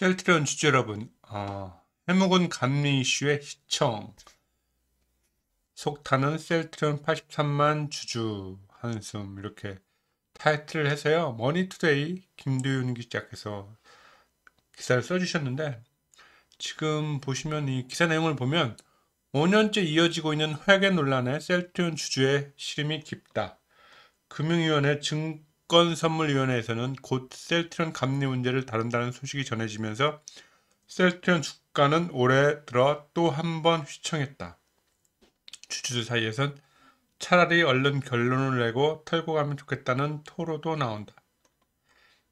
셀트리온 주주 여러분, 어, 해묵은 감리 이슈의 시청. 속타는 셀트리온 83만 주주 한숨 이렇게 타이틀을 해서요. 머니투데이 김도윤 기자께서 기사를 써주셨는데 지금 보시면 이 기사 내용을 보면 5년째 이어지고 있는 회계 논란에 셀트리온 주주의 시름이 깊다. 금융위원회 증 주권선물위원회에서는 곧 셀트리온 감리 문제를 다룬다는 소식이 전해지면서 셀트리온 주가는 올해 들어 또 한 번 휘청했다. 주주들 사이에선 차라리 얼른 결론을 내고 털고 가면 좋겠다는 토로도 나온다.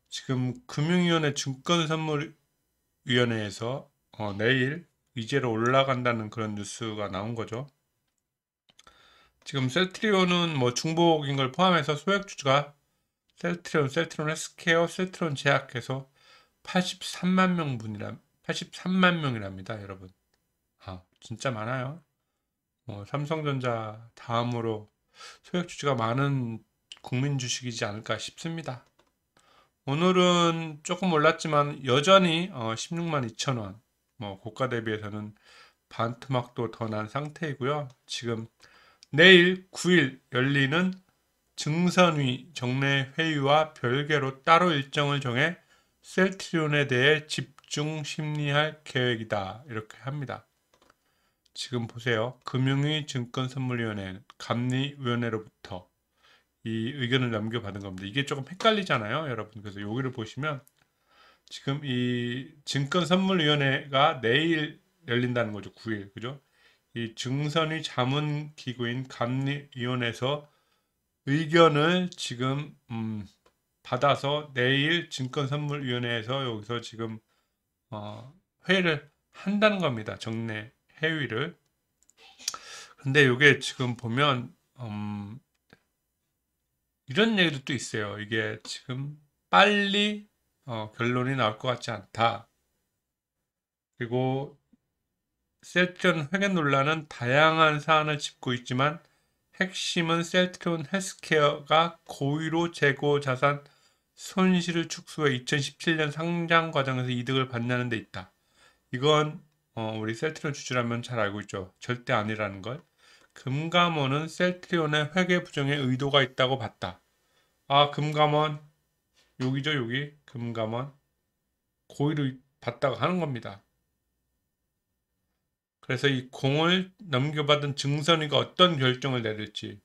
지금 금융위원회 증권선물위원회에서 어, 내일 위제로 올라간다는 그런 뉴스가 나온 거죠. 지금 셀트리온은 뭐 중복인 걸 포함해서 소액주주가 셀트리온, 셀트론 헬스케어, 셀트론 제약해서 83만 명분이라 83만 명이랍니다, 여러분. 아, 진짜 많아요. 어, 삼성전자 다음으로 소액 주주가 많은 국민 주식이지 않을까 싶습니다. 오늘은 조금 올랐지만 여전히 어, 16만 2천 원. 뭐 고가 대비해서는 반토막도 더 난 상태이고요. 지금 내일 9일 열리는 증선위 정례 회의와 별개로 따로 일정을 정해 셀트리온에 대해 집중 심리할 계획이다. 이렇게 합니다. 지금 보세요. 금융위 증권선물위원회 감리위원회로부터 이 의견을 남겨받은 겁니다. 이게 조금 헷갈리잖아요. 여러분. 그래서 여기를 보시면 지금 이 증권선물위원회가 내일 열린다는 거죠. 9일. 그죠? 이 증선위 자문기구인 감리위원회에서 의견을 지금 음, 받아서 내일 증권선물위원회에서 여기서 지금 어, 회의를 한다는 겁니다. 정례 회의를. 근데 이게 지금 보면 음, 이런 얘기도 또 있어요. 이게 지금 빨리 어, 결론이 나올 것 같지 않다. 그리고 세션 회계 논란은 다양한 사안을 짚고 있지만 핵심은 셀트론 헬스케어가 고의로 재고 자산 손실을 축소해 2017년 상장 과정에서 이득을 반나는 데 있다. 이건 어, 우리 셀트론 주주라면 잘 알고 있죠. 절대 아니라는 걸. 금감원은 셀트리온의 회계 부정에 의도가 있다고 봤다. 아 금감원 여기죠 여기 금감원 고의로 봤다고 하는 겁니다. 그래서 이 공을 넘겨받은 증선위가 어떤 결정을 내릴지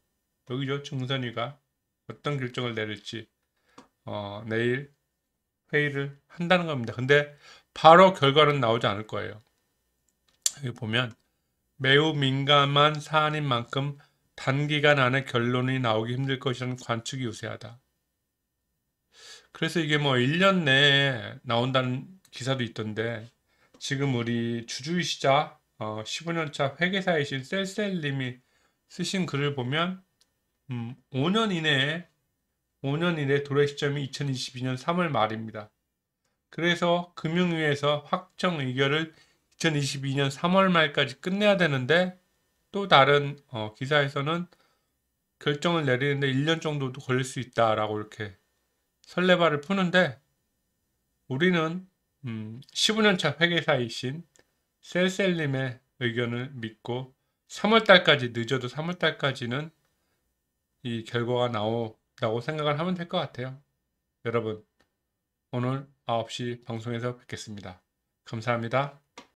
여기죠 증선위가 어떤 결정을 내릴지 어, 내일 회의를 한다는 겁니다. 근데 바로 결과는 나오지 않을 거예요. 여기 보면 매우 민감한 사안인 만큼 단기간 안에 결론이 나오기 힘들 것이라는 관측이 우세하다. 그래서 이게 뭐 1년 내에 나온다는 기사도 있던데 지금 우리 주주의시자 어, 15년차 회계사이신 셀셀님이 쓰신 글을 보면 음, 5년 이내에 5년 이내 도래 시점이 2022년 3월 말입니다. 그래서 금융위에서 확정 의결을 2022년 3월 말까지 끝내야 되는데 또 다른 어, 기사에서는 결정을 내리는데 1년 정도도 걸릴 수 있다라고 이렇게 설레발을 푸는데 우리는 음, 15년차 회계사이신 셀셀님의 의견을 믿고 3월달까지 늦어도 3월달까지는 이 결과가 나온다고 생각을 하면 될 것 같아요. 여러분 오늘 9시 방송에서 뵙겠습니다. 감사합니다.